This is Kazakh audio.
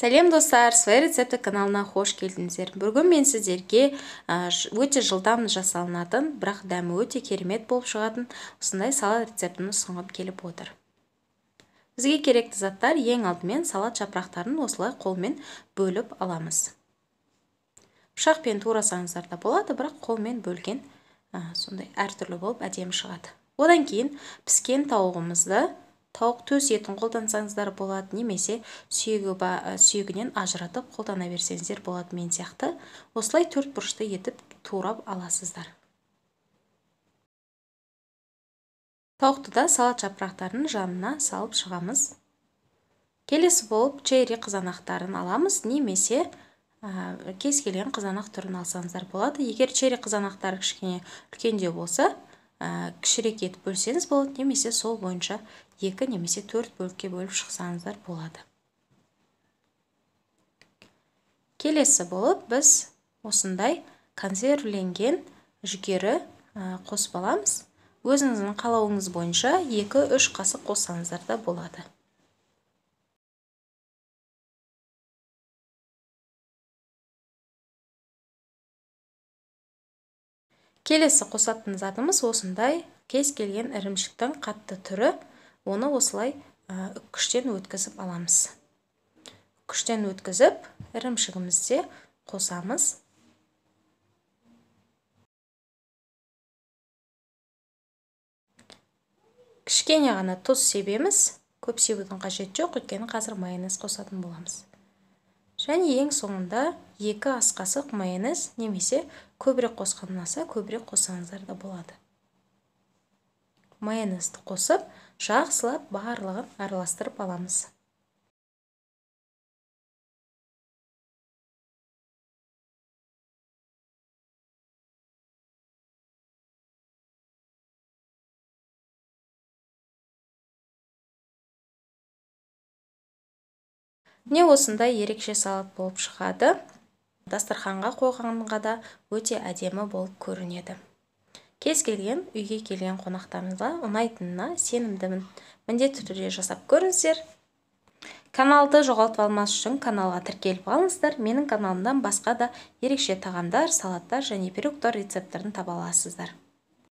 сәлем достар свои рецепті каналына қош келдіңіздер бүгін мен сіздерге өте жылдам жасалынатын бірақ дәмі өте керемет болып шығатын осындай салат рецептін ұсынып келіп отыр бізге керекті заттар ең алдымен салат жапырақтарын осылай қолмен бөліп аламыз пышақпен турасаңыздар да болады бірақ қолмен бөлген сондай әртүрлі болып әдемі шығады одан кейін піскен тауығымызды тауық төс етін қолдансаңыздар болады немесе сүйегі ба, сүйегінен ажыратып қолдана берсеңіздер болады мен сияқты осылай төрт бұрышты етіп турап аласыздар тауықты да салат жапырақтарының жанына салып шығамыз келесі болып черри қызанақтарын аламыз немесе ә, кез келген қызанақ түрін алсаңыздар болады егер черри қызанақтары кішкене үлкендеу болса ә, кішірек етіп бөлсеңіз болады немесе сол бойынша екі немесе төрт бөлікке бөліп шықсаңыздар болады келесі болып біз осындай консервіленген жүгері қосып аламыз өзіңіздің қалауыңыз бойынша екі үш қасық қоссаңыздар да болады келесі қосатын затымыз осындай кез келген ірімшіктің қатты түрі оны осылай үккіштен өткізіп аламыз үккіштен өткізіп ірімшігімізде қосамыз кішкене ғана тұз себеміз көп себудің қажеті жоқ өйткені қазір майонез қосатын боламыз және ең соңында екі ас қасық майонез немесе көбірек қосқан ұнаса көбірек қоссаңыздар да болады майонезді қосып жақсылап барлығын араластырып аламыз Не осындай ерекше салат болып шығады дастарханға қойғанға да өте әдемі болып көрінеді кез келген үйге келген қонақтарыңызға ұнайтынына сенімдімін міндетті түрде жасап көріңіздер каналды жоғалтып алмас үшін каналға тіркеліп алыңыздар менің каналымдан басқа да ерекше тағамдар салаттар және пирогтар рецепттерін таба аласыздар